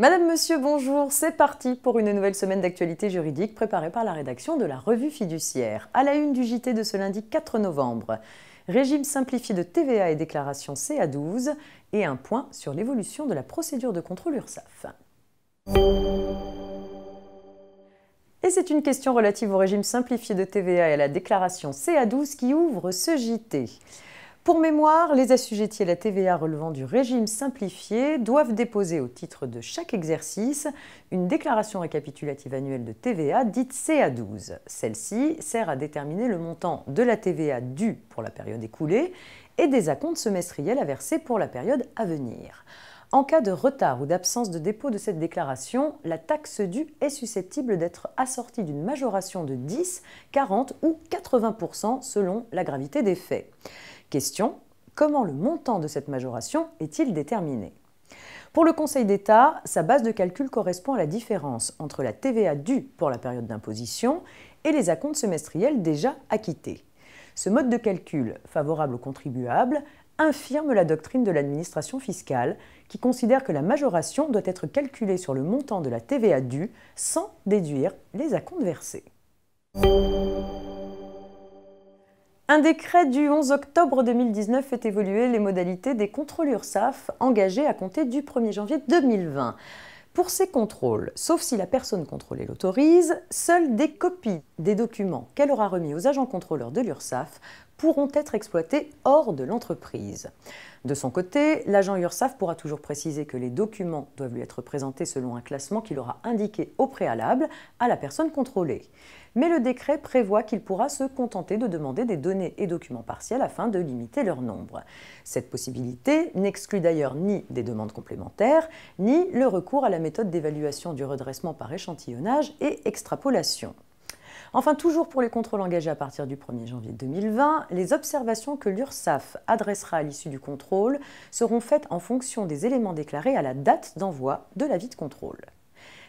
Madame, Monsieur, bonjour, c'est parti pour une nouvelle semaine d'actualité juridique préparée par la rédaction de la revue fiduciaire. À la une du JT de ce lundi 4 novembre, régime simplifié de TVA et déclaration CA12 et un point sur l'évolution de la procédure de contrôle URSAF. Et c'est une question relative au régime simplifié de TVA et à la déclaration CA12 qui ouvre ce JT. Pour mémoire, les assujettis à la TVA relevant du régime simplifié doivent déposer au titre de chaque exercice une déclaration récapitulative annuelle de TVA dite CA12. Celle-ci sert à déterminer le montant de la TVA due pour la période écoulée et des acomptes semestriels à verser pour la période à venir. En cas de retard ou d'absence de dépôt de cette déclaration, la taxe due est susceptible d'être assortie d'une majoration de 10, 40 ou 80 selon la gravité des faits. Question, comment le montant de cette majoration est-il déterminé Pour le Conseil d'État, sa base de calcul correspond à la différence entre la TVA due pour la période d'imposition et les acomptes semestriels déjà acquittés. Ce mode de calcul, favorable aux contribuables, infirme la doctrine de l'administration fiscale qui considère que la majoration doit être calculée sur le montant de la TVA due sans déduire les acomptes versés. Un décret du 11 octobre 2019 fait évoluer les modalités des contrôles URSAF engagés à compter du 1er janvier 2020. Pour ces contrôles, sauf si la personne contrôlée l'autorise, seules des copies des documents qu'elle aura remis aux agents contrôleurs de l'URSAF pourront être exploités hors de l'entreprise. De son côté, l'agent URSAF pourra toujours préciser que les documents doivent lui être présentés selon un classement qu'il aura indiqué au préalable à la personne contrôlée. Mais le décret prévoit qu'il pourra se contenter de demander des données et documents partiels afin de limiter leur nombre. Cette possibilité n'exclut d'ailleurs ni des demandes complémentaires, ni le recours à la méthode d'évaluation du redressement par échantillonnage et extrapolation. Enfin, toujours pour les contrôles engagés à partir du 1er janvier 2020, les observations que l'URSAF adressera à l'issue du contrôle seront faites en fonction des éléments déclarés à la date d'envoi de l'avis de contrôle.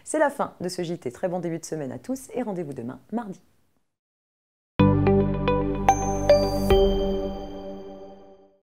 C'est la fin de ce JT. Très bon début de semaine à tous et rendez-vous demain, mardi.